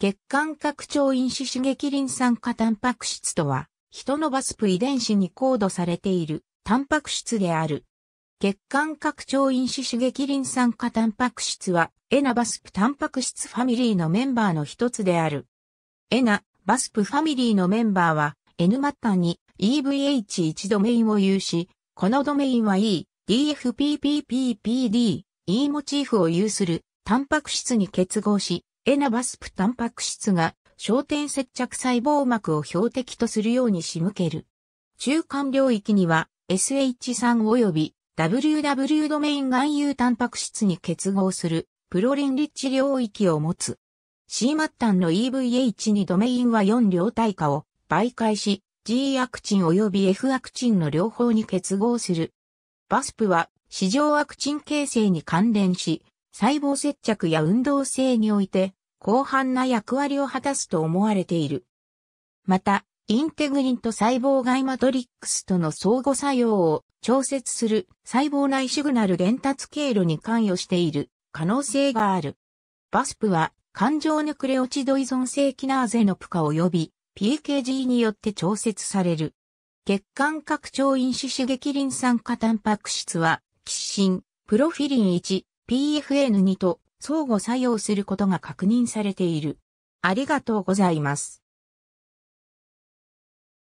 血管拡張因子刺激リン酸化タンパク質とは、人のバスプ遺伝子にコードされているタンパク質である。血管拡張因子刺激リン酸化タンパク質は、エナバスプタンパク質ファミリーのメンバーの一つである。エナ、バスプファミリーのメンバーは、N マッタに EVH1 ドメインを有し、このドメインは E、DFPPPPD、E モチーフを有するタンパク質に結合し、エナバスプタンパク質が焦点接着細胞膜を標的とするように仕向ける。中間領域には SH3 及び WW ドメイン含有タンパク質に結合するプロリンリッチ領域を持つ。C 末端の EVH にドメインは4両体化を媒介し G アクチン及び F アクチンの両方に結合する。バスプは市場アクチン形成に関連し細胞接着や運動性において広範な役割を果たすと思われている。また、インテグリンと細胞外マトリックスとの相互作用を調節する細胞内シグナル伝達経路に関与している可能性がある。バスプは環状ヌクレオチド依存性キナーゼのプカ及び PKG によって調節される。血管拡張因子刺激リン酸化タンパク質は、キシン、プロフィリン1、PFN2 と相互作用することが確認されている。ありがとうございます。